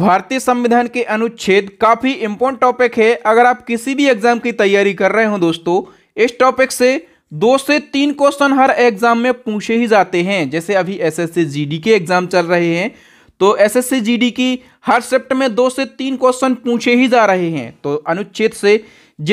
भारतीय संविधान के अनुच्छेद काफ़ी इंपोर्टेंट टॉपिक है अगर आप किसी भी एग्जाम की तैयारी कर रहे हो दोस्तों इस टॉपिक से दो से तीन क्वेश्चन हर एग्जाम में पूछे ही जाते हैं जैसे अभी एसएससी जीडी के एग्जाम चल रहे हैं तो एसएससी जीडी की हर सेप्ट में दो से तीन क्वेश्चन पूछे ही जा रहे हैं तो अनुच्छेद से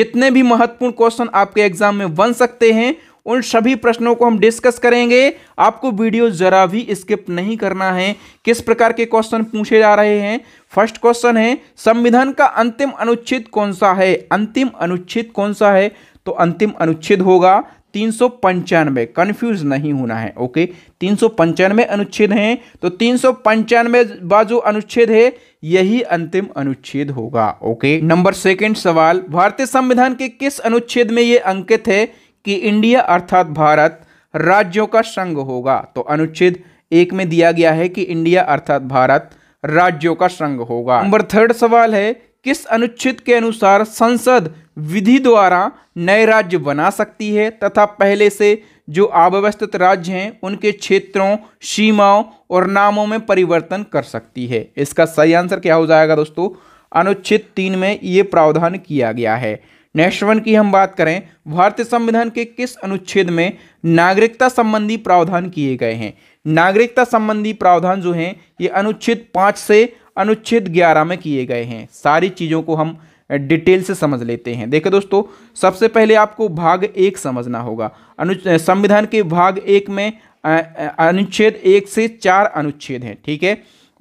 जितने भी महत्वपूर्ण क्वेश्चन आपके एग्जाम में बन सकते हैं उन सभी प्रश्नों को हम डिस्कस करेंगे आपको वीडियो ज़रा भी स्किप नहीं करना है किस प्रकार के क्वेश्चन पूछे जा रहे हैं फर्स्ट क्वेश्चन है संविधान का अंतिम अनुच्छेद कौन सा है अंतिम अनुच्छेद कौन सा है तो अंतिम अनुच्छेद होगा तीन सौ पंचानवे कन्फ्यूज नहीं होना है ओके तीन सौ पंचानवे अनुच्छेद हैं तो तीन सौ पंचानवे बाजो जो अनुच्छेद है यही अंतिम अनुच्छेद होगा ओके नंबर सेकंड सवाल भारतीय संविधान के किस अनुच्छेद में ये अंकित है कि इंडिया अर्थात भारत राज्यों का संघ होगा तो अनुच्छेद एक में दिया गया है कि इंडिया अर्थात भारत राज्यों का संघ होगा नंबर थर्ड सवाल है किस अनुच्छेद के अनुसार संसद विधि द्वारा नए राज्य बना सकती है तथा पहले से जो अव्यवस्थित राज्य हैं उनके क्षेत्रों सीमाओं और नामों में परिवर्तन कर सकती है इसका सही आंसर क्या हो जाएगा दोस्तों अनुच्छेद तीन में ये प्रावधान किया गया है नेक्स्ट वन की हम बात करें भारतीय संविधान के किस अनुच्छेद में नागरिकता संबंधी प्रावधान किए गए हैं नागरिकता संबंधी प्रावधान जो हैं ये अनुच्छेद पाँच से अनुच्छेद ग्यारह में किए गए हैं सारी चीज़ों को हम डिटेल से समझ लेते हैं देखो दोस्तों सबसे पहले आपको भाग एक समझना होगा अनु संविधान के भाग एक में अनुच्छेद एक से चार अनुच्छेद हैं ठीक है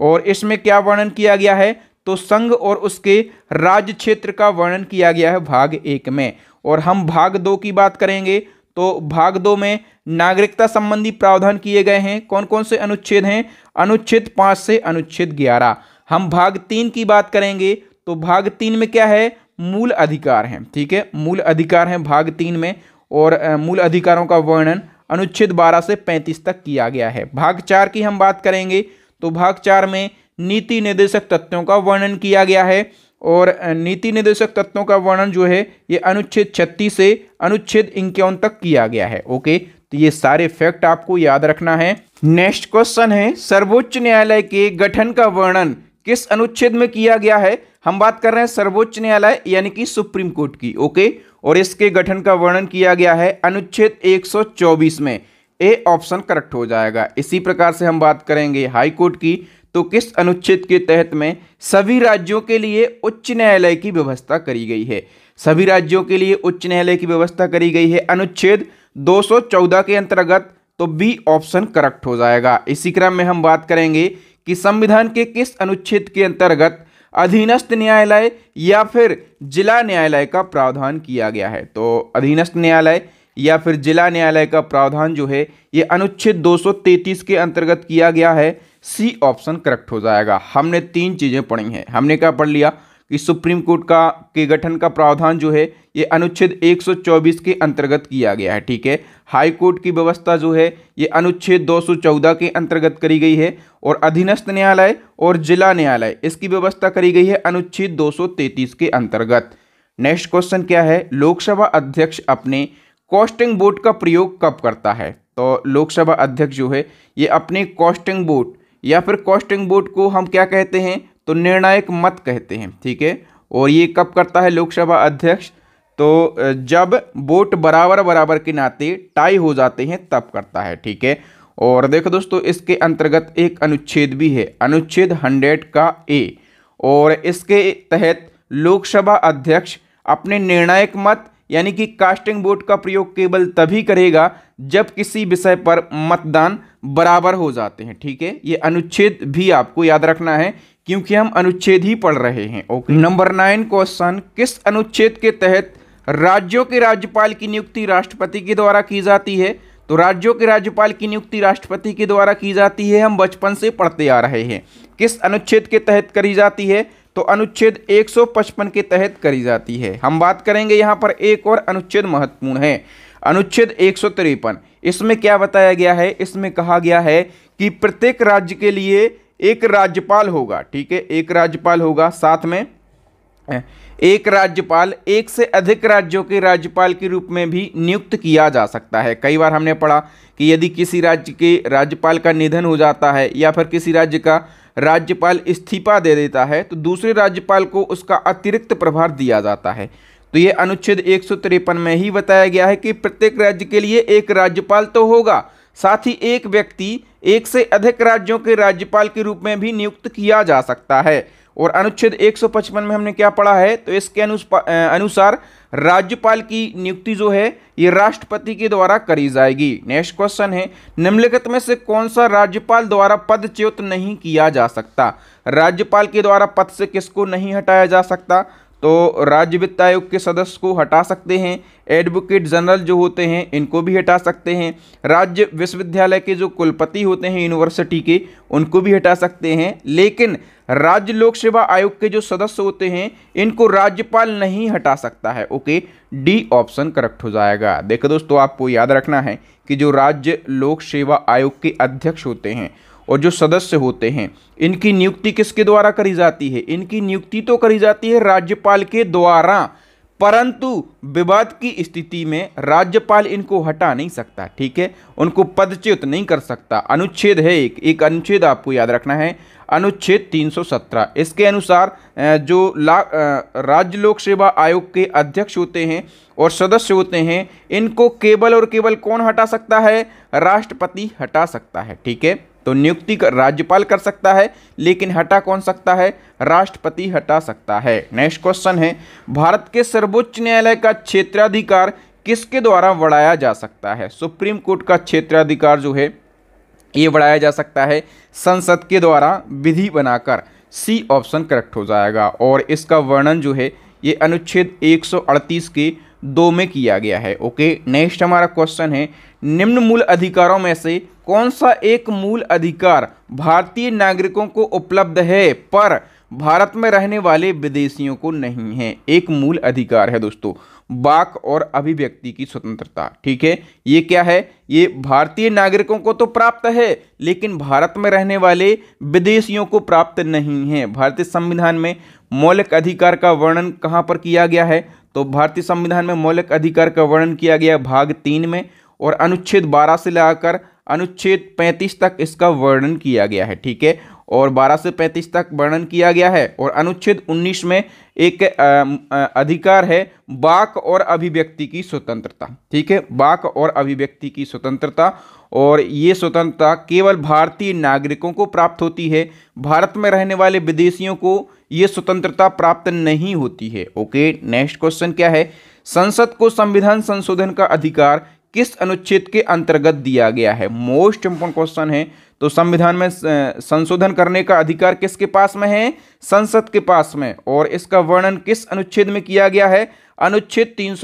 और इसमें क्या वर्णन किया गया है तो संघ और उसके राज्य क्षेत्र का वर्णन किया गया है भाग एक में और हम भाग दो की बात करेंगे तो भाग दो में नागरिकता संबंधी प्रावधान किए गए हैं कौन कौन से अनुच्छेद हैं अनुच्छेद पाँच से अनुच्छेद ग्यारह हम भाग तीन की बात करेंगे तो भाग तीन में क्या है मूल अधिकार हैं ठीक है मूल अधिकार हैं भाग तीन में और मूल अधिकारों का वर्णन अनुच्छेद बारह से पैंतीस तक किया गया है भाग चार की हम बात करेंगे तो भाग चार में नीति निर्देशक तत्वों का वर्णन किया गया है और नीति निर्देशक तत्वों का वर्णन जो है ये अनुच्छेद छत्तीस से अनुच्छेद इक्यावन तक किया गया है ओके तो ये सारे फैक्ट आपको याद रखना है नेक्स्ट क्वेश्चन है सर्वोच्च न्यायालय के गठन का वर्णन किस अनुच्छेद में किया गया है हम बात कर रहे हैं सर्वोच्च न्यायालय यानी कि सुप्रीम कोर्ट की ओके और इसके गठन का वर्णन किया गया है अनुच्छेद 124 में ए ऑप्शन करेक्ट हो जाएगा इसी प्रकार से हम बात करेंगे हाई कोर्ट की तो किस अनुच्छेद के तहत में सभी राज्यों के लिए उच्च न्यायालय की व्यवस्था करी गई है सभी राज्यों के लिए उच्च न्यायालय की व्यवस्था करी गई है अनुच्छेद 214 के अंतर्गत तो बी ऑप्शन करेक्ट हो जाएगा इसी क्रम में हम बात करेंगे कि संविधान के किस अनुच्छेद के अंतर्गत अधीनस्थ न्यायालय या फिर जिला न्यायालय का प्रावधान किया गया है तो अधीनस्थ न्यायालय या फिर जिला न्यायालय का प्रावधान जो है ये अनुच्छेद 233 के अंतर्गत किया गया है सी ऑप्शन करेक्ट हो जाएगा हमने तीन चीज़ें पढ़ी हैं हमने क्या पढ़ लिया कि सुप्रीम कोर्ट का के गठन का प्रावधान जो है ये अनुच्छेद 124 के अंतर्गत किया गया है ठीक है हाई कोर्ट की व्यवस्था जो है ये अनुच्छेद 214 के अंतर्गत करी गई है और अधीनस्थ न्यायालय और जिला न्यायालय इसकी व्यवस्था करी गई है अनुच्छेद 233 के अंतर्गत नेक्स्ट क्वेश्चन क्या है लोकसभा अध्यक्ष अपने कॉस्टिंग बोर्ड का प्रयोग कब करता है तो लोकसभा अध्यक्ष जो है ये अपने कॉस्टिंग बोर्ड या फिर कॉस्टिंग बोर्ड को हम क्या कहते हैं तो निर्णायक मत कहते हैं ठीक है और ये कब करता है लोकसभा अध्यक्ष तो जब वोट बराबर बराबर के नाते टाई हो जाते हैं तब करता है ठीक है और देखो दोस्तों इसके अंतर्गत एक अनुच्छेद भी है अनुच्छेद हंड्रेड का ए और इसके तहत लोकसभा अध्यक्ष अपने निर्णायक मत यानी कि कास्टिंग वोट का प्रयोग केवल तभी करेगा जब किसी विषय पर मतदान बराबर हो जाते हैं ठीक है ये अनुच्छेद भी आपको याद रखना है क्योंकि हम अनुच्छेद ही पढ़ रहे हैं ओके नंबर नाइन क्वेश्चन किस अनुच्छेद के तहत राज्यों के राज्यपाल की नियुक्ति राष्ट्रपति के द्वारा की जाती है तो राज्यों के राज्यपाल की नियुक्ति राष्ट्रपति के द्वारा की जाती है हम बचपन से पढ़ते आ रहे हैं किस अनुच्छेद के तहत करी जाती है तो अनुच्छेद 155 के तहत करी जाती है हम बात करेंगे यहाँ पर एक और अनुच्छेद महत्वपूर्ण है अनुच्छेद एक इसमें क्या बताया गया है इसमें कहा गया है कि प्रत्येक राज्य के लिए एक राज्यपाल होगा ठीक है एक राज्यपाल होगा साथ में एक राज्यपाल एक से अधिक राज्यों के राज्यपाल के रूप में भी नियुक्त किया जा सकता है कई बार हमने पढ़ा कि यदि किसी राज्य के राज्यपाल का निधन हो जाता है या फिर किसी राज्य का राज्यपाल इस्तीफा दे देता है तो दूसरे राज्यपाल को उसका अतिरिक्त प्रभार दिया जाता है तो ये अनुच्छेद एक में ही बताया गया है कि प्रत्येक राज्य के लिए एक राज्यपाल तो होगा साथ ही एक व्यक्ति एक से अधिक राज्यों के राज्यपाल के रूप में भी नियुक्त किया जा सकता है और अनुच्छेद 155 में हमने क्या पढ़ा है तो इसके अनुसार राज्यपाल की नियुक्ति जो है ये राष्ट्रपति के द्वारा करी जाएगी नेक्स्ट क्वेश्चन है निम्नलिखित में से कौन सा राज्यपाल द्वारा पद च्युत नहीं किया जा सकता राज्यपाल के द्वारा पद से किसको नहीं हटाया जा सकता तो राज्य वित्त आयोग के सदस्य को हटा सकते हैं एडवोकेट जनरल जो होते हैं इनको भी हटा सकते हैं राज्य विश्वविद्यालय के जो कुलपति होते हैं यूनिवर्सिटी के उनको भी हटा सकते हैं लेकिन राज्य लोक सेवा आयोग के जो सदस्य होते हैं इनको राज्यपाल नहीं हटा सकता है ओके डी ऑप्शन करेक्ट हो जाएगा देखो दोस्तों आपको याद रखना है कि जो राज्य लोक सेवा आयोग के अध्यक्ष होते हैं और जो सदस्य होते हैं इनकी नियुक्ति किसके द्वारा करी जाती है इनकी नियुक्ति तो करी जाती है राज्यपाल के द्वारा परंतु विवाद की स्थिति में राज्यपाल इनको हटा नहीं सकता ठीक है उनको पदच्युत नहीं कर सकता अनुच्छेद है एक एक अनुच्छेद आपको याद रखना है अनुच्छेद 317 इसके अनुसार जो ला राज्य लोक सेवा आयोग के अध्यक्ष होते हैं और सदस्य होते हैं इनको केवल और केवल कौन हटा सकता है राष्ट्रपति हटा सकता है ठीक है तो नियुक्ति राज्यपाल कर सकता है लेकिन हटा कौन सकता है राष्ट्रपति हटा सकता है नेक्स्ट क्वेश्चन है भारत के सर्वोच्च न्यायालय का क्षेत्राधिकार किसके द्वारा बढ़ाया जा सकता है सुप्रीम कोर्ट का क्षेत्राधिकार जो है ये बढ़ाया जा सकता है संसद के द्वारा विधि बनाकर सी ऑप्शन करेक्ट हो जाएगा और इसका वर्णन जो है ये अनुच्छेद 138 के दो में किया गया है ओके नेक्स्ट हमारा क्वेश्चन है निम्न मूल अधिकारों में से कौन सा एक मूल अधिकार भारतीय नागरिकों को उपलब्ध है पर भारत में रहने वाले विदेशियों को नहीं है एक मूल अधिकार है दोस्तों बाक और अभिव्यक्ति की स्वतंत्रता ठीक है ये क्या है ये भारतीय नागरिकों को तो प्राप्त है लेकिन भारत में रहने वाले विदेशियों को प्राप्त नहीं है भारतीय संविधान में मौलिक अधिकार का वर्णन कहाँ पर किया गया है तो भारतीय संविधान में मौलिक अधिकार का वर्णन किया गया भाग तीन में और अनुच्छेद 12 से लगाकर अनुच्छेद 35 तक इसका वर्णन किया गया है ठीक है और 12 से 35 तक वर्णन किया गया है और अनुच्छेद 19 में एक अधिकार है बाक और अभिव्यक्ति की स्वतंत्रता ठीक है बाक और अभिव्यक्ति की स्वतंत्रता और ये स्वतंत्रता केवल भारतीय नागरिकों को प्राप्त होती है भारत में रहने वाले विदेशियों को ये स्वतंत्रता प्राप्त नहीं होती है ओके नेक्स्ट क्वेश्चन क्या है संसद को संविधान संशोधन का अधिकार किस अनुच्छेद के अंतर्गत दिया गया है मोस्ट इंपोर्टेंट क्वेश्चन है तो संविधान में संशोधन करने का अधिकार किसके पास में है संसद के पास में और इसका वर्णन किस अनुच्छेद में किया गया है अनुच्छेद तीन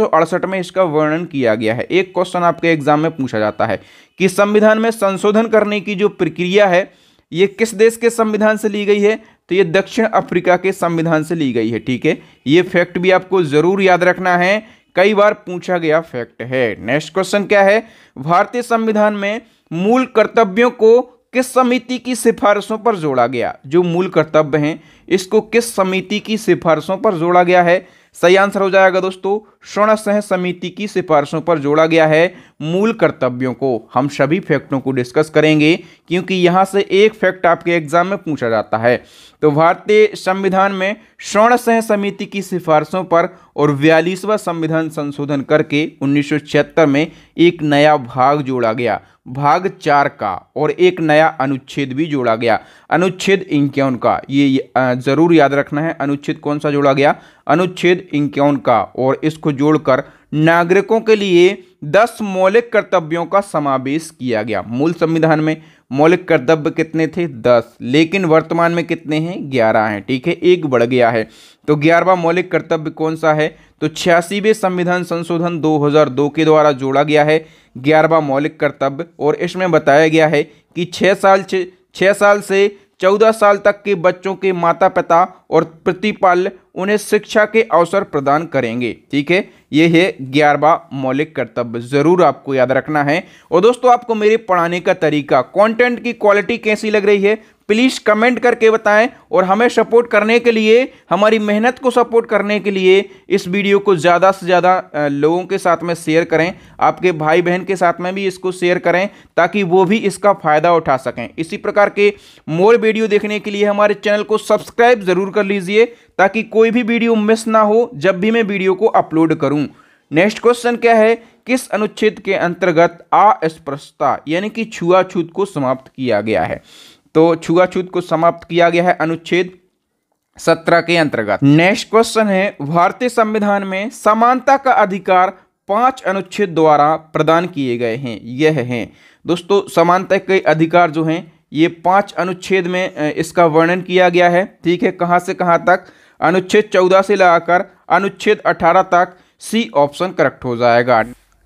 में इसका वर्णन किया गया है एक क्वेश्चन आपके एग्जाम में पूछा जाता है कि संविधान में संशोधन करने की जो प्रक्रिया है ये किस देश के संविधान से ली गई है तो ये दक्षिण अफ्रीका के संविधान से ली गई है ठीक है ये फैक्ट भी आपको जरूर याद रखना है कई बार पूछा गया फैक्ट है नेक्स्ट क्वेश्चन क्या है भारतीय संविधान में मूल कर्तव्यों को किस समिति की सिफारिशों पर जोड़ा गया जो मूल कर्तव्य हैं इसको किस समिति की सिफारिशों पर जोड़ा गया है सही आंसर हो जाएगा दोस्तों स्वर्ण सह समिति की सिफारिशों पर जोड़ा गया है मूल कर्तव्यों को हम सभी फैक्टों को डिस्कस करेंगे क्योंकि यहाँ से एक फैक्ट आपके एग्जाम में पूछा जाता है तो भारतीय संविधान में स्वर्ण सह समिति की सिफारिशों पर और बयालीसवा संविधान संशोधन करके उन्नीस में एक नया भाग जोड़ा गया भाग चार का और एक नया अनुच्छेद भी जोड़ा गया अनुच्छेद इक्यावन का ये ज़रूर याद रखना है अनुच्छेद कौन सा जोड़ा गया अनुच्छेद इंक्यौन का और इसको जोड़कर नागरिकों के लिए दस मौलिक कर्तव्यों का समावेश किया गया मूल संविधान में मौलिक कर्तव्य कितने थे दस लेकिन वर्तमान में कितने हैं ग्यारह हैं ठीक है एक बढ़ गया है तो ग्यारहवा मौलिक कर्तव्य कौन सा है तो छियासीवें संविधान संशोधन 2002 के द्वारा जोड़ा गया है ग्यारहवा मौलिक कर्तव्य और इसमें बताया गया है कि छः साल छः साल से चौदह साल तक के बच्चों के माता पिता और प्रतिपाल उन्हें शिक्षा के अवसर प्रदान करेंगे ठीक है ये है ग्यारहवा मौलिक कर्तव्य ज़रूर आपको याद रखना है और दोस्तों आपको मेरे पढ़ाने का तरीका कंटेंट की क्वालिटी कैसी लग रही है प्लीज़ कमेंट करके बताएं और हमें सपोर्ट करने के लिए हमारी मेहनत को सपोर्ट करने के लिए इस वीडियो को ज़्यादा से ज़्यादा लोगों के साथ में शेयर करें आपके भाई बहन के साथ में भी इसको शेयर करें ताकि वो भी इसका फ़ायदा उठा सकें इसी प्रकार के मोर वीडियो देखने के लिए हमारे चैनल को सब्सक्राइब ज़रूर कर लीजिए ताकि कोई भी वीडियो मिस ना हो जब भी मैं वीडियो को अपलोड करूँ नेक्स्ट क्वेश्चन क्या है किस अनुच्छेद के अंतर्गत अस्पृश्यता यानी कि छुआछूत को समाप्त किया गया है तो छुआछूत को समाप्त किया गया है अनुच्छेद सत्रह के अंतर्गत नेक्स्ट क्वेश्चन है भारतीय संविधान में समानता का अधिकार पांच अनुच्छेद द्वारा प्रदान किए गए हैं यह हैं दोस्तों समानता के अधिकार जो हैं ये पांच अनुच्छेद में इसका वर्णन किया गया है ठीक है कहां से कहां तक अनुच्छेद चौदह से लगाकर अनुच्छेद अठारह तक सी ऑप्शन करेक्ट हो जाएगा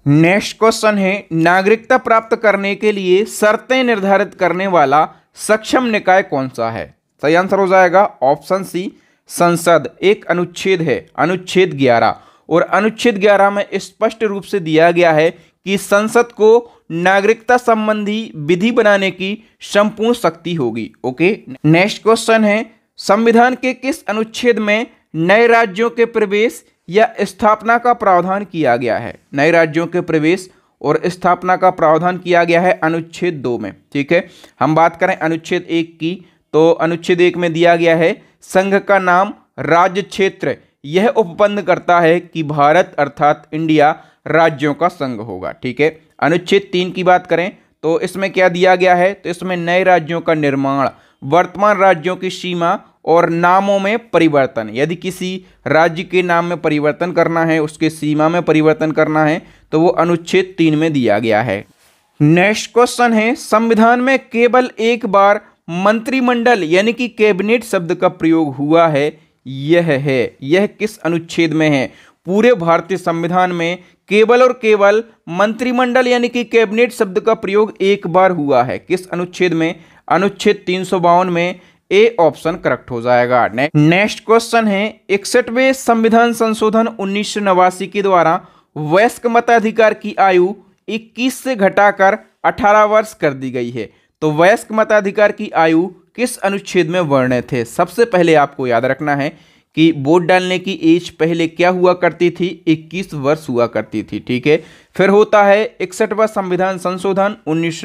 नेक्स्ट क्वेश्चन है नागरिकता प्राप्त करने के लिए शर्तें निर्धारित करने वाला सक्षम निकाय कौन सा है सही तो आंसर हो जाएगा ऑप्शन सी संसद एक अनुच्छेद है अनुच्छेद ग्यारह और अनुच्छेद ग्यारह में स्पष्ट रूप से दिया गया है कि संसद को नागरिकता संबंधी विधि बनाने की संपूर्ण शक्ति होगी ओके नेक्स्ट क्वेश्चन है संविधान के किस अनुच्छेद में नए राज्यों के प्रवेश या स्थापना का प्रावधान किया गया है नए राज्यों के प्रवेश और स्थापना का प्रावधान किया गया है अनुच्छेद दो में ठीक है हम बात करें अनुच्छेद एक की तो अनुच्छेद एक में दिया गया है संघ का नाम राज्य क्षेत्र यह उपबंध करता है कि भारत अर्थात इंडिया राज्यों का संघ होगा ठीक है अनुच्छेद तीन की बात करें तो इसमें क्या दिया गया है तो इसमें नए राज्यों का निर्माण वर्तमान राज्यों की सीमा और नामों में परिवर्तन यदि किसी राज्य के नाम में परिवर्तन करना है उसके सीमा में परिवर्तन करना है तो वो अनुच्छेद तीन में दिया गया है नेक्स्ट क्वेश्चन है संविधान में केवल एक बार मंत्रिमंडल यानी कि कैबिनेट शब्द का प्रयोग हुआ है यह है यह किस अनुच्छेद में है पूरे भारतीय संविधान में केवल और केवल मंत्रिमंडल यानी कि कैबिनेट शब्द का प्रयोग एक बार हुआ है किस अनुच्छेद में अनुच्छेद तीन में ए ऑप्शन करेक्ट हो जाएगा नेक्स्ट क्वेश्चन है इकसठवे संविधान संशोधन उन्नीस के द्वारा वयस्क मताधिकार की आयु 21 से घटाकर 18 वर्ष कर दी गई है तो वयस्क मताधिकार की आयु किस अनुच्छेद में वर्णित है सबसे पहले आपको याद रखना है कि वोट डालने की एज पहले क्या हुआ करती थी 21 वर्ष हुआ करती थी ठीक है फिर होता है इकसठवा संविधान संशोधन उन्नीस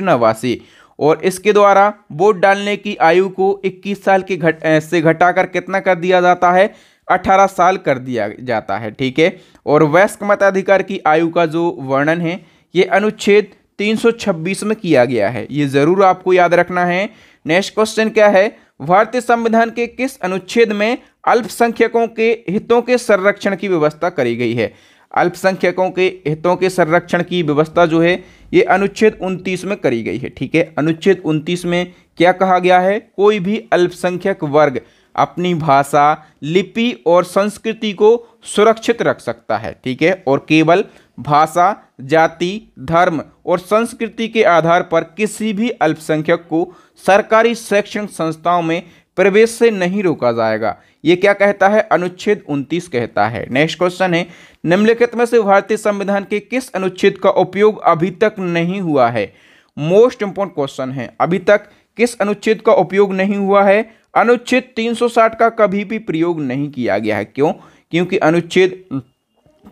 और इसके द्वारा वोट डालने की आयु को 21 साल के घट से घटाकर कितना कर दिया जाता है 18 साल कर दिया जाता है ठीक है और वयस्क मताधिकार की आयु का जो वर्णन है ये अनुच्छेद 326 में किया गया है ये ज़रूर आपको याद रखना है नेक्स्ट क्वेश्चन क्या है भारतीय संविधान के किस अनुच्छेद में अल्पसंख्यकों के हितों के संरक्षण की व्यवस्था करी गई है अल्पसंख्यकों के हितों के संरक्षण की व्यवस्था जो है ये अनुच्छेद उनतीस में करी गई है ठीक है अनुच्छेद उनतीस में क्या कहा गया है कोई भी अल्पसंख्यक वर्ग अपनी भाषा लिपि और संस्कृति को सुरक्षित रख सकता है ठीक है और केवल भाषा जाति धर्म और संस्कृति के आधार पर किसी भी अल्पसंख्यक को सरकारी शैक्षणिक संस्थाओं में प्रवेश से नहीं रोका जाएगा ये क्या कहता है अनुच्छेद 29 कहता है नेक्स्ट क्वेश्चन है निम्नलिखित में से भारतीय संविधान के किस अनुच्छेद का उपयोग अभी तक नहीं हुआ है मोस्ट इंपोर्टेंट क्वेश्चन है अभी तक किस अनुच्छेद का उपयोग नहीं हुआ है अनुच्छेद 360 का कभी भी प्रयोग नहीं किया गया है क्यों क्योंकि अनुच्छेद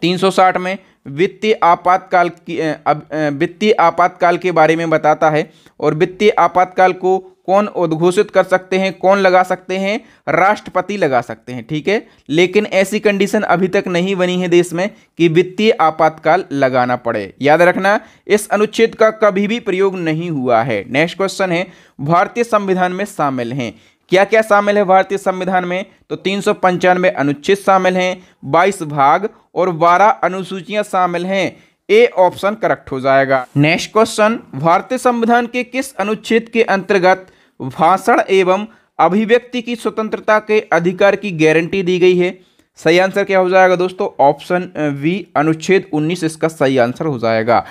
360 में वित्तीय आपातकाल की वित्तीय आपातकाल के बारे में बताता है और वित्तीय आपातकाल को कौन उद्घोषित कर सकते हैं कौन लगा सकते हैं राष्ट्रपति लगा सकते हैं ठीक है लेकिन ऐसी कंडीशन अभी तक नहीं बनी है देश में कि वित्तीय आपातकाल लगाना पड़े याद रखना इस अनुच्छेद का कभी भी प्रयोग नहीं हुआ है नेक्स्ट क्वेश्चन है भारतीय संविधान में शामिल हैं क्या क्या शामिल है भारतीय संविधान में तो तीन सौ पंचानवे अनुच्छेद शामिल हैं बाईस भाग और बारह अनुसूचियां शामिल हैं ए ऑप्शन करेक्ट हो जाएगा नेक्स्ट क्वेश्चन भारतीय संविधान के किस अनुच्छेद के अंतर्गत भाषण एवं अभिव्यक्ति की स्वतंत्रता के अधिकार की गारंटी दी गई है सही आंसर क्या हो जाएगा दोस्तों ऑप्शन वी अनुच्छेद 19 इसका सही आंसर हो जाएगा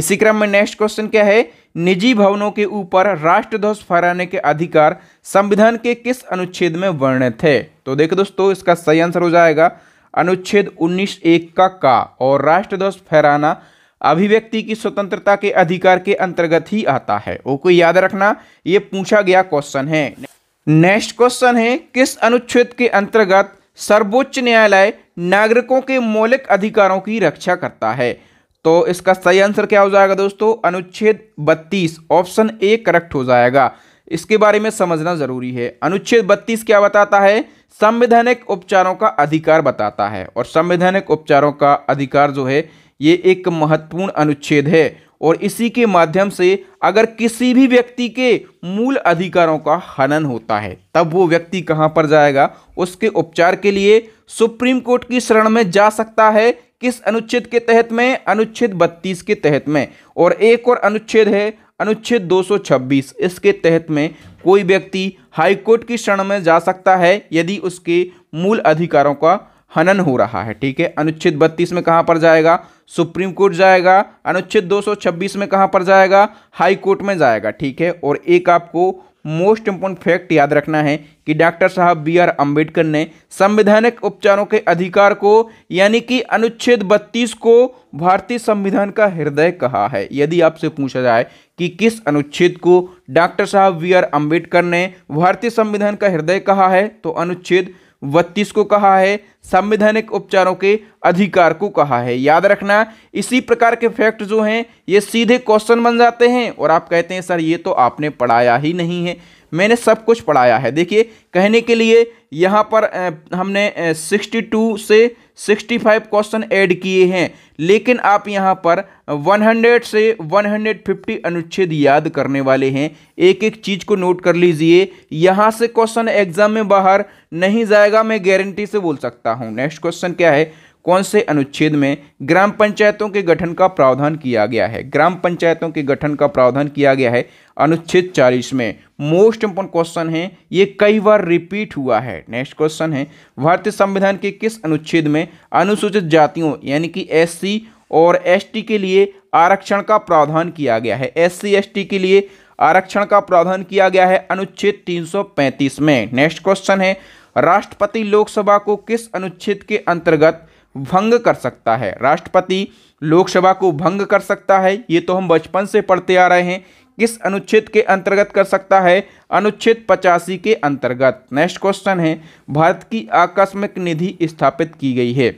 इसी क्रम में नेक्स्ट क्वेश्चन क्या है निजी भवनों के ऊपर राष्ट्रध्वज फहराने के अधिकार संविधान के किस अनुच्छेद में वर्णित है तो देखो दोस्तों इसका सही आंसर हो जाएगा अनुच्छेद उन्नीस एक का का और राष्ट्रध्वज फहराना अभिव्यक्ति की स्वतंत्रता के अधिकार के अंतर्गत ही आता है ओके याद रखना ये पूछा गया क्वेश्चन है नेक्स्ट क्वेश्चन है किस अनुच्छेद के अंतर्गत सर्वोच्च न्यायालय नागरिकों के मौलिक अधिकारों की रक्षा करता है तो इसका सही आंसर क्या हो जाएगा दोस्तों अनुच्छेद बत्तीस ऑप्शन ए करेक्ट हो जाएगा इसके बारे में समझना जरूरी है अनुच्छेद बत्तीस क्या बताता है संवैधानिक उपचारों का अधिकार बताता है और संवैधानिक उपचारों का अधिकार जो है ये एक महत्वपूर्ण अनुच्छेद है और इसी के माध्यम से अगर किसी भी व्यक्ति के मूल अधिकारों का हनन होता है तब वो व्यक्ति कहाँ पर जाएगा उसके उपचार के लिए सुप्रीम कोर्ट की शरण में जा सकता है किस अनुच्छेद के तहत में अनुच्छेद 32 के तहत में और एक और अनुच्छेद है अनुच्छेद 226 इसके तहत में कोई व्यक्ति हाईकोर्ट की शरण में जा सकता है यदि उसके मूल अधिकारों का हनन हो रहा है ठीक है अनुच्छेद 32 में कहां पर जाएगा सुप्रीम कोर्ट जाएगा अनुच्छेद 226 में कहां पर जाएगा हाई कोर्ट में जाएगा ठीक है और एक आपको मोस्ट इम्पोर्टेंट फैक्ट याद रखना है कि डॉक्टर साहब बी आर अम्बेडकर ने संवैधानिक उपचारों के अधिकार को यानी कि अनुच्छेद 32 को भारतीय संविधान का हृदय कहा है यदि आपसे पूछा जाए कि किस अनुच्छेद को डॉक्टर साहब बी आर अम्बेडकर ने भारतीय संविधान का हृदय कहा है तो अनुच्छेद बत्तीस को कहा है संवैधानिक उपचारों के अधिकार को कहा है याद रखना इसी प्रकार के फैक्ट जो हैं ये सीधे क्वेश्चन बन जाते हैं और आप कहते हैं सर ये तो आपने पढ़ाया ही नहीं है मैंने सब कुछ पढ़ाया है देखिए कहने के लिए यहाँ पर हमने 62 से 65 क्वेश्चन ऐड किए हैं लेकिन आप यहाँ पर 100 से 150 अनुच्छेद याद करने वाले हैं एक एक चीज़ को नोट कर लीजिए यहां से क्वेश्चन एग्जाम में बाहर नहीं जाएगा मैं गारंटी से बोल सकता हूं नेक्स्ट क्वेश्चन क्या है कौन से अनुच्छेद में ग्राम पंचायतों के गठन का प्रावधान किया गया है ग्राम पंचायतों के गठन का प्रावधान किया गया है अनुच्छेद चालीस में मोस्ट इंपोर्टेंट क्वेश्चन है ये कई बार रिपीट हुआ है नेक्स्ट क्वेश्चन है भारतीय संविधान के किस अनुच्छेद में अनुसूचित जातियों यानी कि एससी और एसटी के लिए आरक्षण का प्रावधान किया गया है एससी एसटी के लिए आरक्षण का प्रावधान किया गया है अनुच्छेद 335 में नेक्स्ट क्वेश्चन है राष्ट्रपति लोकसभा को किस अनुच्छेद के अंतर्गत भंग कर सकता है राष्ट्रपति लोकसभा को भंग कर सकता है ये तो हम बचपन से पढ़ते आ रहे हैं किस अनुच्छेद के अंतर्गत कर सकता है अनुच्छेद पचासी के अंतर्गत नेक्स्ट क्वेश्चन है भारत की आकस्मिक निधि स्थापित की गई है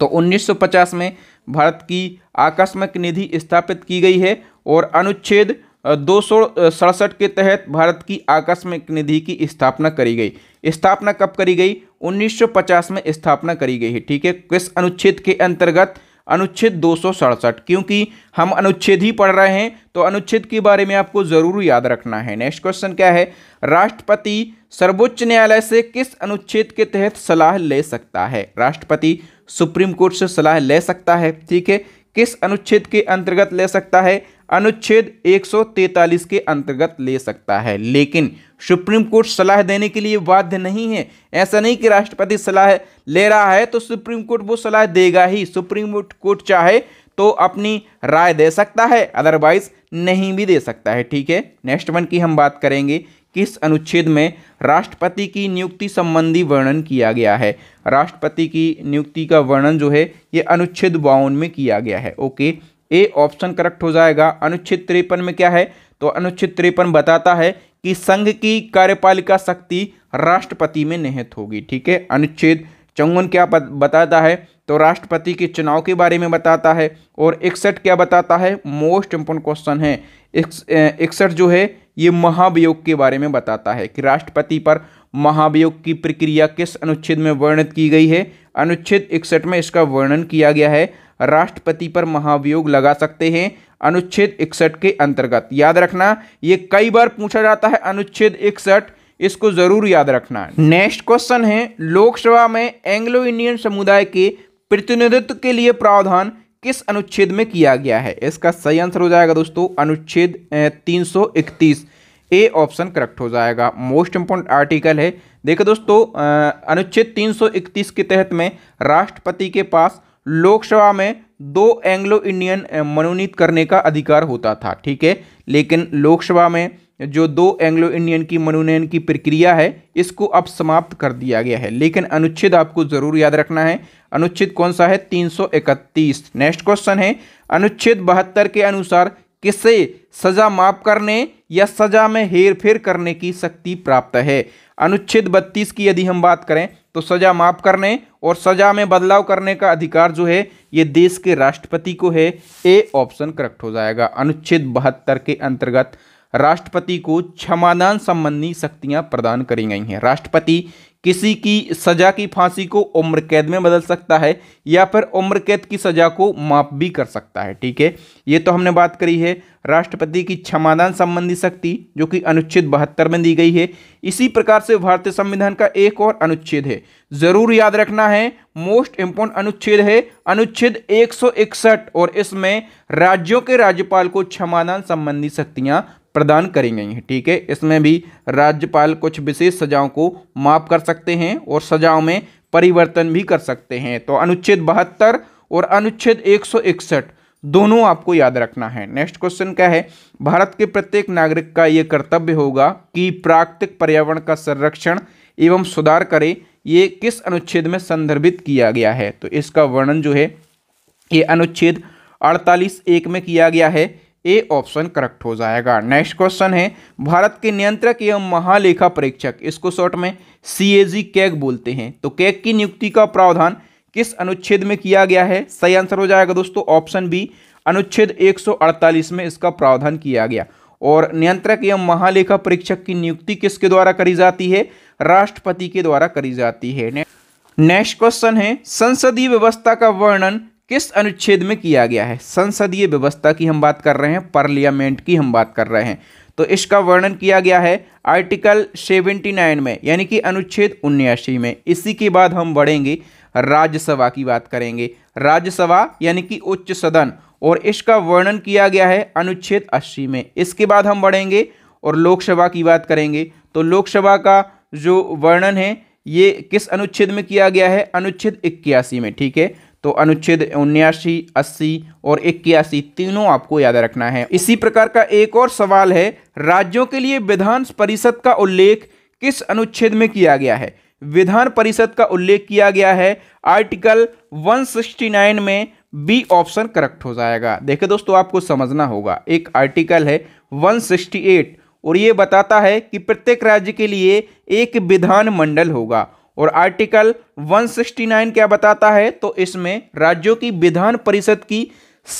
तो 1950 में भारत की आकस्मिक निधि स्थापित की गई है और अनुच्छेद दो के तहत भारत की आकस्मिक निधि की स्थापना करी गई स्थापना कब करी गई 1950 में स्थापना करी गई है ठीक है किस अनुच्छेद के अंतर्गत अनुच्छेद दो क्योंकि हम अनुच्छेद ही पढ़ रहे हैं तो अनुच्छेद के बारे में आपको ज़रूर याद रखना है नेक्स्ट क्वेश्चन क्या है राष्ट्रपति सर्वोच्च न्यायालय से किस अनुच्छेद के तहत सलाह ले सकता है राष्ट्रपति सुप्रीम कोर्ट से सलाह ले सकता है ठीक है किस अनुच्छेद के अंतर्गत ले सकता है अनुच्छेद 143 के अंतर्गत ले सकता है लेकिन सुप्रीम कोर्ट सलाह देने के लिए बाध्य नहीं है ऐसा नहीं कि राष्ट्रपति सलाह ले रहा है तो सुप्रीम कोर्ट वो सलाह देगा ही सुप्रीम कोर्ट चाहे तो अपनी राय दे सकता है अदरवाइज नहीं भी दे सकता है ठीक है नेक्स्ट वन की हम बात करेंगे किस अनुच्छेद में राष्ट्रपति की नियुक्ति संबंधी वर्णन किया गया है राष्ट्रपति की नियुक्ति का वर्णन जो है ये अनुच्छेद बावन में किया गया है ओके ए ऑप्शन करेक्ट हो जाएगा अनुच्छेद तिरपन में क्या है तो अनुच्छेद तिरपन बताता है कि संघ की कार्यपालिका शक्ति राष्ट्रपति में निहित होगी ठीक है अनुच्छेद चौवन क्या बताता है तो राष्ट्रपति के चुनाव के बारे में बताता है और इकसठ क्या बताता है मोस्ट इंपोर्टेंट क्वेश्चन है इकसठ जो है ये महाभियोग के बारे में बताता है कि राष्ट्रपति पर महाभियोग की प्रक्रिया किस अनुच्छेद में वर्णित की गई है अनुच्छेद इकसठ में इसका वर्णन किया गया है राष्ट्रपति पर महाभियोग लगा सकते हैं अनुच्छेद इकसठ के अंतर्गत याद रखना ये कई बार पूछा जाता है अनुच्छेद इकसठ इसको जरूर याद रखना नेक्स्ट क्वेश्चन है लोकसभा में एंग्लो इंडियन समुदाय के प्रतिनिधित्व के लिए प्रावधान किस अनुच्छेद में किया गया है इसका सही आंसर हो जाएगा दोस्तों अनुच्छेद 331 ए ऑप्शन करेक्ट हो जाएगा मोस्ट इम्पोर्टेंट आर्टिकल है देखो दोस्तों अनुच्छेद 331 के तहत में राष्ट्रपति के पास लोकसभा में दो एंग्लो इंडियन मनोनीत करने का अधिकार होता था ठीक है लेकिन लोकसभा में जो दो एंग्लो इंडियन की मनोनयन की प्रक्रिया है इसको अब समाप्त कर दिया गया है लेकिन अनुच्छेद आपको ज़रूर याद रखना है अनुच्छेद कौन सा है 331 नेक्स्ट क्वेश्चन है अनुच्छेद बहत्तर के अनुसार किसे सजा माफ करने या सजा में हेर फेर करने की शक्ति प्राप्त है अनुच्छेद बत्तीस की यदि हम बात करें तो सजा माफ करने और सजा में बदलाव करने का अधिकार जो है ये देश के राष्ट्रपति को है ए ऑप्शन करेक्ट हो जाएगा अनुच्छेद बहत्तर के अंतर्गत राष्ट्रपति को क्षमादान संबंधी शक्तियां प्रदान करी गई हैं राष्ट्रपति किसी की सजा की फांसी को उम्र कैद में बदल सकता है या फिर उम्र कैद की सजा को माफ भी कर सकता है ठीक है ये तो हमने बात करी है राष्ट्रपति की क्षमादान संबंधी शक्ति जो कि अनुच्छेद बहत्तर में दी गई है इसी प्रकार से भारतीय संविधान का एक और अनुच्छेद है जरूर याद रखना है मोस्ट इंपोर्टेंट अनुच्छेद है अनुच्छेद एक और इसमें राज्यों के राज्यपाल को क्षमादान संबंधी शक्तियां प्रदान करी गई हैं ठीक है इसमें भी राज्यपाल कुछ विशेष सजाओं को माफ कर सकते हैं और सजाओं में परिवर्तन भी कर सकते हैं तो अनुच्छेद बहत्तर और अनुच्छेद एक दोनों आपको याद रखना है नेक्स्ट क्वेश्चन क्या है भारत के प्रत्येक नागरिक का ये कर्तव्य होगा कि प्राकृतिक पर्यावरण का संरक्षण एवं सुधार करे ये किस अनुच्छेद में संदर्भित किया गया है तो इसका वर्णन जो है ये अनुच्छेद अड़तालीस एक में किया गया है ए ऑप्शन करेक्ट हो जाएगा नेक्स्ट क्वेश्चन है भारत के नियंत्रक एवं महालेखा परीक्षक इसको शॉर्ट में सी ए जी कैग बोलते हैं तो कैग की नियुक्ति का प्रावधान किस अनुच्छेद में किया गया है सही आंसर हो जाएगा दोस्तों ऑप्शन बी अनुच्छेद 148 में इसका प्रावधान किया गया और नियंत्रक एवं महालेखा परीक्षक की नियुक्ति किसके द्वारा करी जाती है राष्ट्रपति के द्वारा करी जाती है नेक्स्ट क्वेश्चन है संसदीय व्यवस्था का वर्णन किस अनुच्छेद में किया गया है संसदीय व्यवस्था की हम बात कर रहे हैं पार्लियामेंट की हम बात कर रहे हैं तो इसका वर्णन किया गया है आर्टिकल 79 में यानी कि अनुच्छेद उन्यासी में इसी के बाद हम बढ़ेंगे राज्यसभा की बात करेंगे राज्यसभा यानी कि उच्च सदन और इसका वर्णन किया गया है अनुच्छेद अस्सी में इसके बाद हम बढ़ेंगे और लोकसभा की बात करेंगे तो लोकसभा का जो वर्णन है ये किस अनुच्छेद में किया गया है अनुच्छेद इक्यासी में ठीक है तो अनुच्छेद उन्यासी अस्सी और इक्यासी तीनों आपको याद रखना है इसी प्रकार का एक और सवाल है राज्यों के लिए विधान परिषद का उल्लेख किस अनुच्छेद में किया गया है विधान परिषद का उल्लेख किया गया है आर्टिकल 169 में बी ऑप्शन करेक्ट हो जाएगा देखे दोस्तों आपको समझना होगा एक आर्टिकल है 168 और ये बताता है कि प्रत्येक राज्य के लिए एक विधान मंडल होगा और आर्टिकल 169 क्या बताता है तो इसमें राज्यों की विधान परिषद की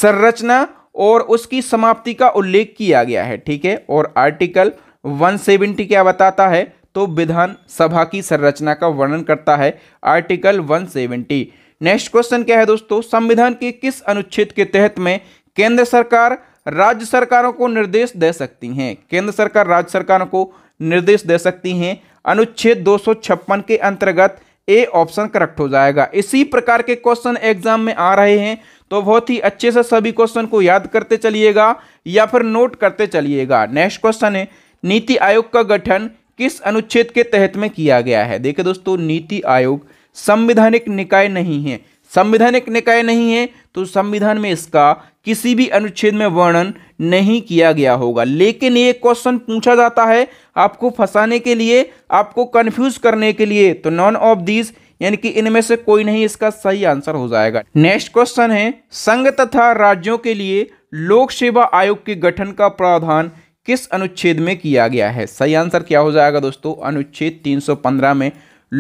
संरचना और उसकी समाप्ति का उल्लेख किया गया है ठीक है और आर्टिकल 170 क्या बताता है तो विधान सभा की संरचना का वर्णन करता है आर्टिकल 170 नेक्स्ट क्वेश्चन क्या है दोस्तों संविधान के किस अनुच्छेद के तहत में केंद्र सरकार राज्य सरकारों को निर्देश दे सकती हैं केंद्र सरकार राज्य सरकारों को निर्देश दे सकती हैं अनुच्छेद दो के अंतर्गत ए ऑप्शन करेक्ट हो जाएगा इसी प्रकार के क्वेश्चन एग्जाम में आ रहे हैं तो बहुत ही अच्छे से सभी क्वेश्चन को याद करते चलिएगा या फिर नोट करते चलिएगा नेक्स्ट क्वेश्चन है नीति आयोग का गठन किस अनुच्छेद के तहत में किया गया है देखिए दोस्तों नीति आयोग संवैधानिक निकाय नहीं है संवैधानिक निकाय नहीं है तो संविधान में इसका किसी भी अनुच्छेद में वर्णन नहीं किया गया होगा लेकिन ये क्वेश्चन पूछा जाता है आपको फंसाने के लिए आपको कन्फ्यूज करने के लिए तो नॉन ऑफ दीज यानी कि इनमें से कोई नहीं इसका सही आंसर हो जाएगा नेक्स्ट क्वेश्चन है संघ तथा राज्यों के लिए लोक सेवा आयोग के गठन का प्रावधान किस अनुच्छेद में किया गया है सही आंसर क्या हो जाएगा दोस्तों अनुच्छेद 315 में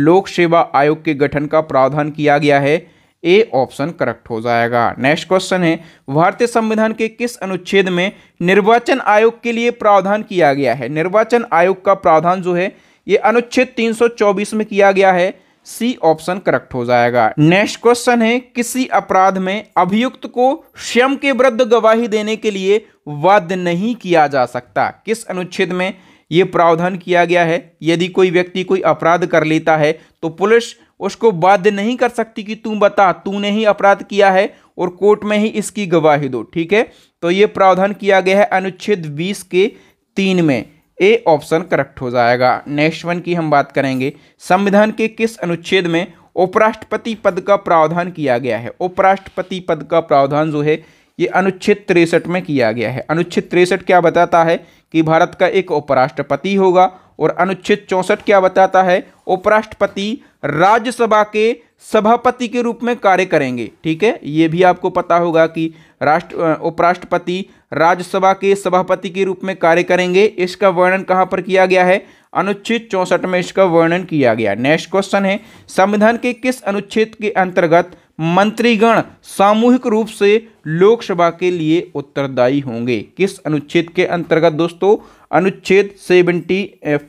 लोक सेवा आयोग के गठन का प्रावधान किया गया है ए ऑप्शन करेक्ट हो जाएगा नेक्स्ट क्वेश्चन है भारतीय संविधान के किस अनुच्छेद में निर्वाचन आयोग के लिए प्रावधान किया गया है निर्वाचन आयोग का प्रावधान जो है ये अनुच्छेद 324 में किया गया है सी ऑप्शन करेक्ट हो जाएगा नेक्स्ट क्वेश्चन है किसी अपराध में अभियुक्त को स्वयं के विरुद्ध गवाही देने के लिए वाद्य नहीं किया जा सकता किस अनुच्छेद में ये प्रावधान किया गया है यदि कोई व्यक्ति कोई अपराध कर लेता है तो पुलिस उसको बाध्य नहीं कर सकती कि तू बता तूने ही अपराध किया है और कोर्ट में ही इसकी गवाही दो ठीक है तो ये प्रावधान किया गया है अनुच्छेद बीस के तीन में ए ऑप्शन करेक्ट हो जाएगा नेक्स्ट वन की हम बात करेंगे संविधान के किस अनुच्छेद में उपराष्ट्रपति पद का प्रावधान किया गया है उपराष्ट्रपति पद का प्रावधान जो है ये अनुच्छेद तिरसठ में किया गया है अनुच्छेद तिरसठ क्या बताता है कि भारत का एक उपराष्ट्रपति होगा और अनुच्छेद चौसठ क्या बताता है उपराष्ट्रपति राज्यसभा के सभापति के रूप में कार्य करेंगे ठीक है ये भी आपको पता होगा कि राष्ट्र उपराष्ट्रपति राज्यसभा के सभापति के रूप में कार्य करेंगे इसका वर्णन कहाँ पर किया गया है अनुच्छेद चौंसठ में इसका वर्णन किया गया नेक्स्ट क्वेश्चन है संविधान के किस अनुच्छेद के अंतर्गत मंत्रीगण सामूहिक रूप से लोकसभा के लिए उत्तरदायी होंगे किस अनुच्छेद के अंतर्गत दोस्तों अनुच्छेद seventy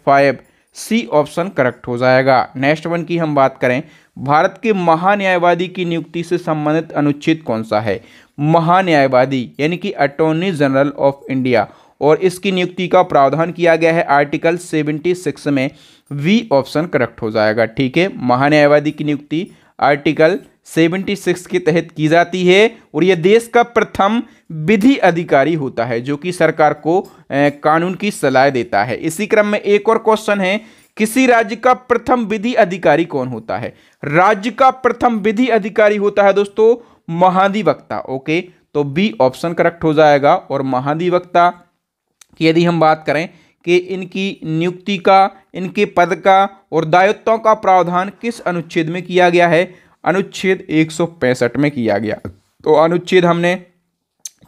five C option correct हो जाएगा नेक्स्ट वन की हम बात करें भारत के महान्यायवादी की नियुक्ति से संबंधित अनुच्छेद कौन सा है महान्यायवादी यानी कि अटोर्नी जनरल ऑफ इंडिया और इसकी नियुक्ति का प्रावधान किया गया है आर्टिकल सेवेंटी सिक्स में वी ऑप्शन करेक्ट हो जाएगा ठीक है महान्यायवादी की नियुक्ति आर्टिकल 76 के तहत की जाती है और यह देश का प्रथम विधि अधिकारी होता है जो कि सरकार को कानून की सलाह देता है इसी क्रम में एक और क्वेश्चन है किसी राज्य का प्रथम विधि अधिकारी कौन होता है राज्य का प्रथम विधि अधिकारी होता है दोस्तों महाधिवक्ता ओके तो बी ऑप्शन करेक्ट हो जाएगा और महाधिवक्ता की यदि हम बात करें कि इनकी नियुक्ति का इनके पद का और दायित्वों का प्रावधान किस अनुच्छेद में किया गया है अनुच्छेद एक में किया गया तो अनुच्छेद हमने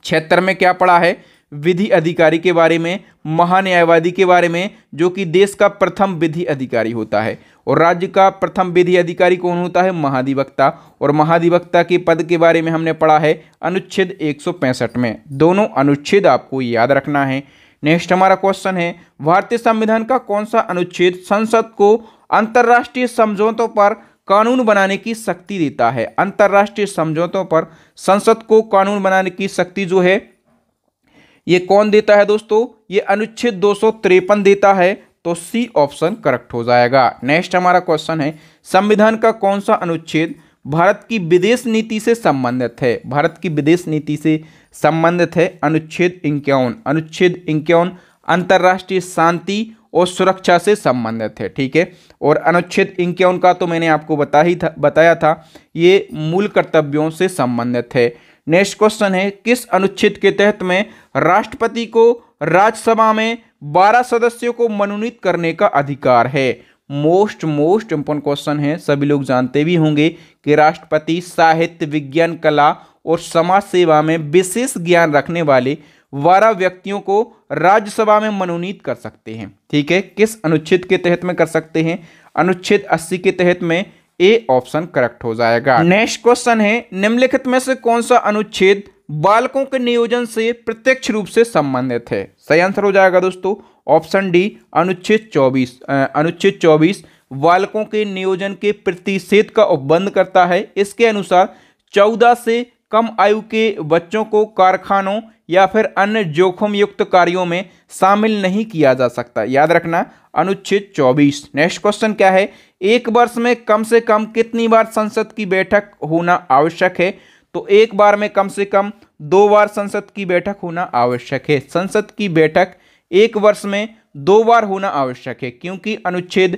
छिहत्तर में क्या पढ़ा है विधि अधिकारी के बारे में महान्यायवादी के बारे में जो कि देश का प्रथम विधि अधिकारी होता है और राज्य का प्रथम विधि अधिकारी कौन होता है महाधिवक्ता और महाधिवक्ता के पद के बारे में हमने पढ़ा है अनुच्छेद एक में दोनों अनुच्छेद आपको याद रखना है नेक्स्ट हमारा क्वेश्चन है भारतीय संविधान का कौन सा अनुच्छेद संसद को अंतर्राष्ट्रीय समझौतों पर कानून बनाने की शक्ति देता है अंतर्राष्ट्रीय समझौतों पर संसद को कानून बनाने की शक्ति जो है ये कौन देता है दोस्तों ये अनुच्छेद दो देता है तो सी ऑप्शन करेक्ट हो जाएगा नेक्स्ट हमारा क्वेश्चन है संविधान का कौन सा अनुच्छेद भारत की विदेश नीति से संबंधित है भारत की विदेश नीति से संबंधित है अनुच्छेद इक्यावन अनुच्छेद इक्यावन अंतर्राष्ट्रीय शांति और सुरक्षा से संबंधित है ठीक है और अनुच्छेद इक्यावन का तो मैंने आपको बता ही था बताया था ये मूल कर्तव्यों से संबंधित है नेक्स्ट क्वेश्चन है किस अनुच्छेद के तहत में राष्ट्रपति को राज्यसभा में बारह सदस्यों को मनोनीत करने का अधिकार है मोस्ट मोस्ट इम्पोर्टेंट क्वेश्चन है सभी लोग जानते भी होंगे कि राष्ट्रपति साहित्य विज्ञान कला और समाज सेवा में विशेष ज्ञान रखने वाले वारा व्यक्तियों को राज्यसभा में मनोनीत कर सकते हैं ठीक है किस अनुच्छेद के तहत में कर सकते हैं अनुच्छेद अस्सी के तहत में ए ऑप्शन करेक्ट हो जाएगा नेक्स्ट क्वेश्चन है निम्नलिखित में से कौन सा अनुच्छेद बालकों के नियोजन से प्रत्यक्ष रूप से संबंधित है सही आंसर हो जाएगा दोस्तों ऑप्शन डी अनुच्छेद चौबीस अनुच्छेद चौबीस बालकों के नियोजन के प्रतिषेध का उपबंध करता है इसके अनुसार चौदह से कम आयु के बच्चों को कारखानों या फिर अन्य जोखिम युक्त कार्यों में शामिल नहीं किया जा सकता याद रखना अनुच्छेद 24 नेक्स्ट क्वेश्चन क्या है एक वर्ष में कम से कम कितनी बार संसद की बैठक होना आवश्यक है तो एक बार में कम से कम दो बार संसद की बैठक होना आवश्यक है संसद की बैठक एक वर्ष में दो बार होना आवश्यक है क्योंकि अनुच्छेद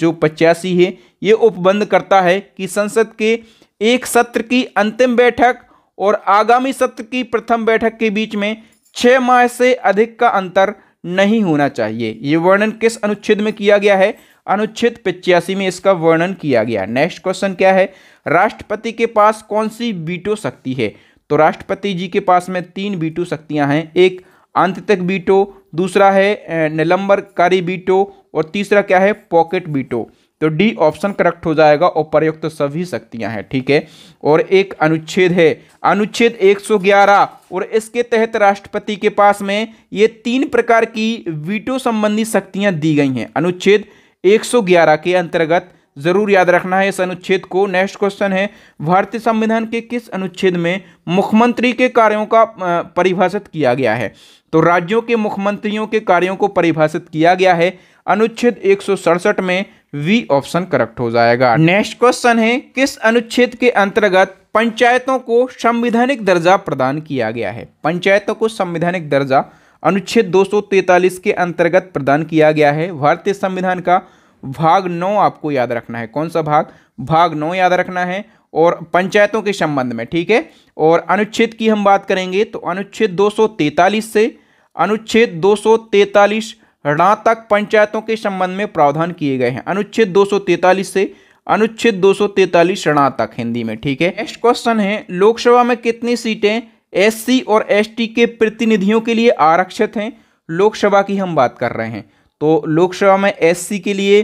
जो पचासी है ये उपबंध करता है कि संसद के एक सत्र की अंतिम बैठक और आगामी सत्र की प्रथम बैठक के बीच में छः माह से अधिक का अंतर नहीं होना चाहिए ये वर्णन किस अनुच्छेद में किया गया है अनुच्छेद पिचासी में इसका वर्णन किया गया नेक्स्ट क्वेश्चन क्या है राष्ट्रपति के पास कौन सी बीटो शक्ति है तो राष्ट्रपति जी के पास में तीन बीटो शक्तियां हैं एक अंत तक बीटो दूसरा है निलंबरकारी बीटो और तीसरा क्या है पॉकेट बीटो तो डी ऑप्शन करेक्ट हो जाएगा और प्रयुक्त तो सभी शक्तियां हैं ठीक है और एक अनुच्छेद है अनुच्छेद 111 और इसके तहत राष्ट्रपति के पास में ये तीन प्रकार की वीटो संबंधी शक्तियां दी गई हैं अनुच्छेद 111 के अंतर्गत जरूर याद रखना है इस अनुच्छेद को नेक्स्ट क्वेश्चन है भारतीय संविधान के किस अनुच्छेद में मुख्यमंत्री के कार्यों का परिभाषित किया गया है तो राज्यों के मुख्यमंत्रियों के कार्यों को परिभाषित किया गया है अनुच्छेद एक में वी ऑप्शन करेक्ट हो जाएगा नेक्स्ट क्वेश्चन है किस अनुच्छेद के अंतर्गत पंचायतों को संविधानिक दर्जा प्रदान किया गया है पंचायतों को संविधानिक दर्जा अनुच्छेद 243 के अंतर्गत प्रदान किया गया है भारतीय संविधान का भाग नौ आपको याद रखना है कौन सा भाग भाग नौ याद रखना है और पंचायतों के संबंध में ठीक है और अनुच्छेद की हम बात करेंगे तो अनुच्छेद 243 से अनुच्छेद 243 तक पंचायतों के संबंध में प्रावधान किए गए हैं अनुच्छेद 243 से अनुच्छेद 243 ऋणात्मक हिंदी में ठीक है नेक्स्ट क्वेश्चन है लोकसभा में कितनी सीटें एससी और एसटी के प्रतिनिधियों के लिए आरक्षित हैं लोकसभा की हम बात कर रहे हैं तो लोकसभा में एस के लिए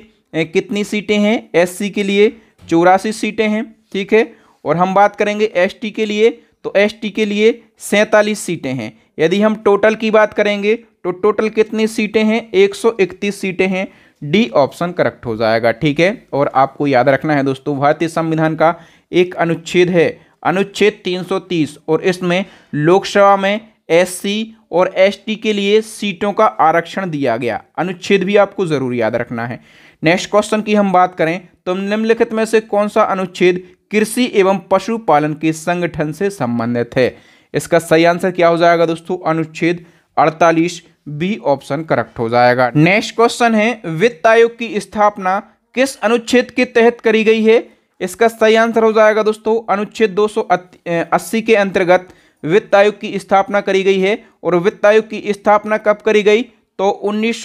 कितनी सीटें हैं एस के लिए चौरासी सीटें हैं ठीक है और हम बात करेंगे एस के लिए तो एस के लिए सैंतालीस सीटें हैं यदि हम टोटल की बात करेंगे तो टोटल कितनी सीटें हैं 131 सीटें हैं डी ऑप्शन करेक्ट हो जाएगा ठीक है और आपको याद रखना है दोस्तों भारतीय संविधान का एक अनुच्छेद है अनुच्छेद 330 और इसमें लोकसभा में एससी और एसटी के लिए सीटों का आरक्षण दिया गया अनुच्छेद भी आपको जरूर याद रखना है नेक्स्ट क्वेश्चन की हम बात करें तो निम्नलिखित में से कौन सा अनुच्छेद कृषि एवं पशुपालन के संगठन से संबंधित है इसका सही आंसर क्या हो जाएगा दोस्तों अनुच्छेद अड़तालीस बी ऑप्शन करेक्ट हो जाएगा नेक्स्ट क्वेश्चन है वित्त आयोग की स्थापना किस अनुच्छेद के तहत करी गई है इसका सही आंसर हो जाएगा दोस्तों अनुच्छेद 280 के अंतर्गत वित्त आयोग की स्थापना करी गई है और वित्त आयोग की स्थापना कब करी गई तो उन्नीस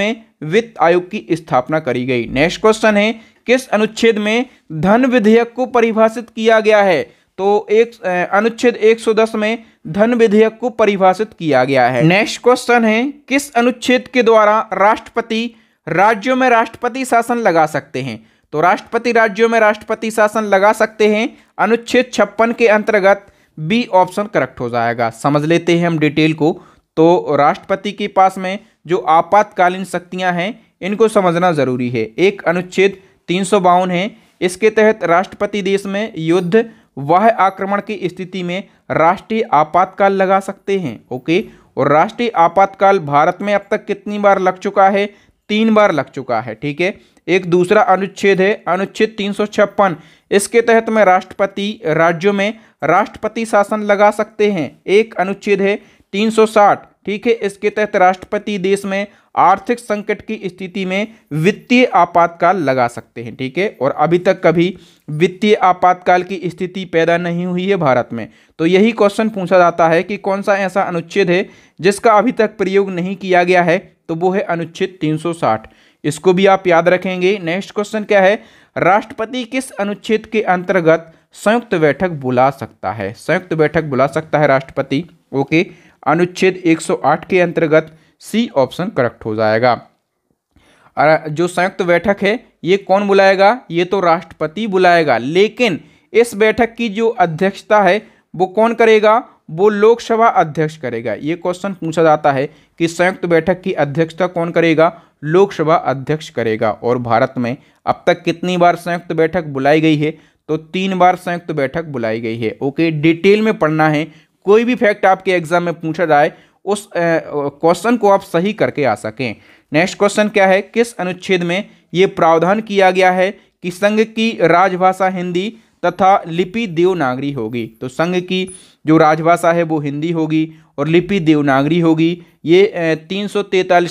में वित्त आयोग की स्थापना करी गई नेक्स्ट क्वेश्चन है किस अनुच्छेद में धन विधेयक को परिभाषित किया गया है तो एक अनुच्छेद 110 में धन विधेयक को परिभाषित किया गया है नेक्स्ट क्वेश्चन है किस अनुच्छेद के द्वारा राष्ट्रपति राज्यों में राष्ट्रपति शासन लगा सकते हैं तो राष्ट्रपति राज्यों में राष्ट्रपति शासन लगा सकते हैं अनुच्छेद छप्पन के अंतर्गत बी ऑप्शन करेक्ट हो जाएगा समझ लेते हैं हम डिटेल को तो राष्ट्रपति के पास में जो आपातकालीन शक्तियां हैं इनको समझना जरूरी है एक अनुच्छेद तीन सौ बावन है इसके तहत राष्ट्रपति देश में युद्ध वह आक्रमण की स्थिति में राष्ट्रीय आपातकाल लगा सकते हैं ओके और राष्ट्रीय आपातकाल भारत में अब तक कितनी बार लग चुका है तीन बार लग चुका है ठीक है एक दूसरा अनुच्छेद है अनुच्छेद तीन इसके तहत में राष्ट्रपति राज्यों में राष्ट्रपति शासन लगा सकते हैं एक अनुच्छेद है 360 ठीक है इसके तहत राष्ट्रपति देश में आर्थिक संकट की स्थिति में वित्तीय आपातकाल लगा सकते हैं ठीक है और अभी तक कभी वित्तीय आपातकाल की स्थिति पैदा नहीं हुई है भारत में तो यही क्वेश्चन पूछा जाता है कि कौन सा ऐसा अनुच्छेद है जिसका अभी तक प्रयोग नहीं किया गया है तो वो है अनुच्छेद 360 इसको भी आप याद रखेंगे नेक्स्ट क्वेश्चन क्या है राष्ट्रपति किस अनुच्छेद के अंतर्गत संयुक्त बैठक बुला सकता है संयुक्त बैठक बुला सकता है राष्ट्रपति ओके अनुच्छेद 108 के अंतर्गत सी ऑप्शन करेक्ट हो जाएगा और जो संयुक्त बैठक है ये कौन बुलाएगा ये तो राष्ट्रपति बुलाएगा लेकिन इस बैठक की जो अध्यक्षता है वो कौन करेगा वो लोकसभा अध्यक्ष करेगा ये क्वेश्चन पूछा जाता है कि संयुक्त बैठक की अध्यक्षता कौन करेगा लोकसभा अध्यक्ष करेगा और भारत में अब तक कितनी बार संयुक्त बैठक बुलाई गई है तो तीन बार संयुक्त बैठक बुलाई गई है ओके डिटेल में पढ़ना है कोई भी फैक्ट आपके एग्जाम में पूछा जाए उस क्वेश्चन को आप सही करके आ सकें नेक्स्ट क्वेश्चन क्या है किस अनुच्छेद में ये प्रावधान किया गया है कि संघ की राजभाषा हिंदी तथा लिपि देवनागरी होगी तो संघ की जो राजभाषा है वो हिंदी होगी और लिपि देवनागरी होगी ये तीन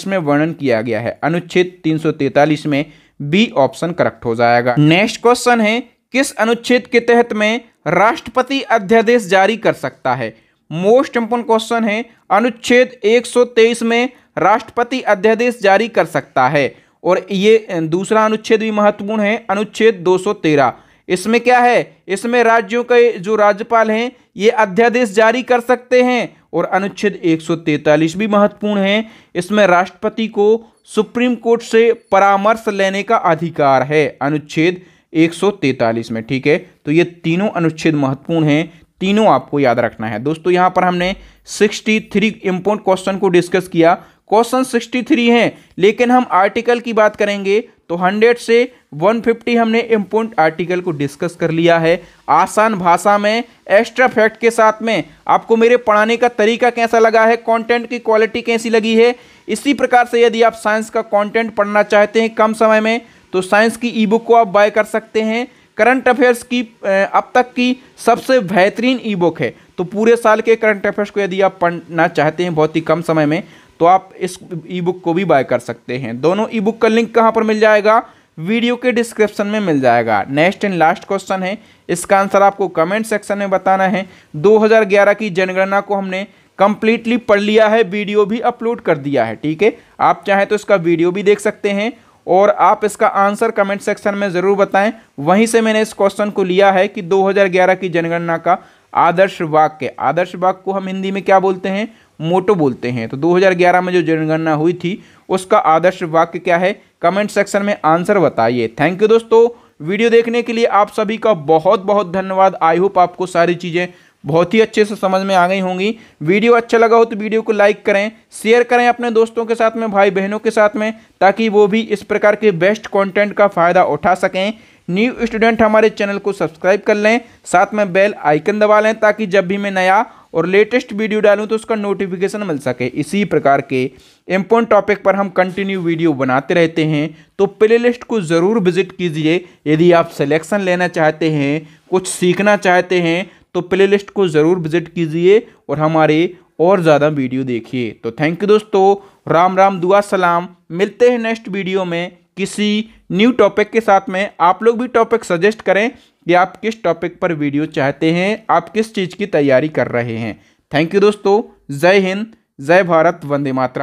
में वर्णन किया गया है अनुच्छेद तीन में बी ऑप्शन करेक्ट हो जाएगा नेक्स्ट क्वेश्चन है किस अनुच्छेद के तहत में राष्ट्रपति अध्यादेश जारी कर सकता है मोस्ट इंपोर्टेंट क्वेश्चन है अनुच्छेद 123 में राष्ट्रपति अध्यादेश जारी कर सकता है और ये दूसरा अनुच्छेद भी महत्वपूर्ण है अनुच्छेद 213 इसमें क्या है इसमें राज्यों के जो राज्यपाल हैं ये अध्यादेश जारी कर सकते हैं और अनुच्छेद 143 भी महत्वपूर्ण है इसमें राष्ट्रपति को सुप्रीम कोर्ट से परामर्श लेने का अधिकार है अनुच्छेद 143 में ठीक है तो ये तीनों अनुच्छेद महत्वपूर्ण हैं तीनों आपको याद रखना है दोस्तों यहाँ पर हमने 63 इंपोर्ट क्वेश्चन को डिस्कस किया क्वेश्चन 63 हैं लेकिन हम आर्टिकल की बात करेंगे तो 100 से 150 हमने इम्पोर्ट आर्टिकल को डिस्कस कर लिया है आसान भाषा में एक्स्ट्रा फैक्ट के साथ में आपको मेरे पढ़ाने का तरीका कैसा लगा है कंटेंट की क्वालिटी कैसी लगी है इसी प्रकार से यदि आप साइंस का कंटेंट पढ़ना चाहते हैं कम समय में तो साइंस की ई बुक को आप बाय कर सकते हैं करंट अफेयर्स की अब तक की सबसे बेहतरीन ई बुक है तो पूरे साल के करंट अफेयर्स को यदि आप पढ़ना चाहते हैं बहुत ही कम समय में तो आप इस ई बुक को भी बाय कर सकते हैं दोनों ई बुक का लिंक कहाँ पर मिल जाएगा वीडियो के डिस्क्रिप्शन में मिल जाएगा नेक्स्ट एंड लास्ट क्वेश्चन है इसका आंसर आपको कमेंट सेक्शन में बताना है 2011 की जनगणना को हमने कंप्लीटली पढ़ लिया है वीडियो भी अपलोड कर दिया है ठीक है आप चाहें तो इसका वीडियो भी देख सकते हैं और आप इसका आंसर कमेंट सेक्शन में ज़रूर बताएं वहीं से मैंने इस क्वेश्चन को लिया है कि 2011 की जनगणना का आदर्श वाक्य आदर्श वाक्य को हम हिंदी में क्या बोलते हैं मोटो बोलते हैं तो 2011 में जो जनगणना हुई थी उसका आदर्श वाक्य क्या है कमेंट सेक्शन में आंसर बताइए थैंक यू दोस्तों वीडियो देखने के लिए आप सभी का बहुत बहुत धन्यवाद आई होप आपको सारी चीज़ें बहुत ही अच्छे से समझ में आ गई होंगी वीडियो अच्छा लगा हो तो वीडियो को लाइक करें शेयर करें अपने दोस्तों के साथ में भाई बहनों के साथ में ताकि वो भी इस प्रकार के बेस्ट कंटेंट का फ़ायदा उठा सकें न्यू स्टूडेंट हमारे चैनल को सब्सक्राइब कर लें साथ में बेल आइकन दबा लें ताकि जब भी मैं नया और लेटेस्ट वीडियो डालूँ तो उसका नोटिफिकेशन मिल सके इसी प्रकार के इम्पोर्टेंट टॉपिक पर हम कंटिन्यू वीडियो बनाते रहते हैं तो प्लेलिस्ट को ज़रूर विजिट कीजिए यदि आप सिलेक्शन लेना चाहते हैं कुछ सीखना चाहते हैं तो प्लेलिस्ट को ज़रूर विजिट कीजिए और हमारे और ज़्यादा वीडियो देखिए तो थैंक यू दोस्तों राम राम दुआ सलाम मिलते हैं नेक्स्ट वीडियो में किसी न्यू टॉपिक के साथ में आप लोग भी टॉपिक सजेस्ट करें कि आप किस टॉपिक पर वीडियो चाहते हैं आप किस चीज़ की तैयारी कर रहे हैं थैंक यू दोस्तों जय हिंद जय भारत वंदे मातरम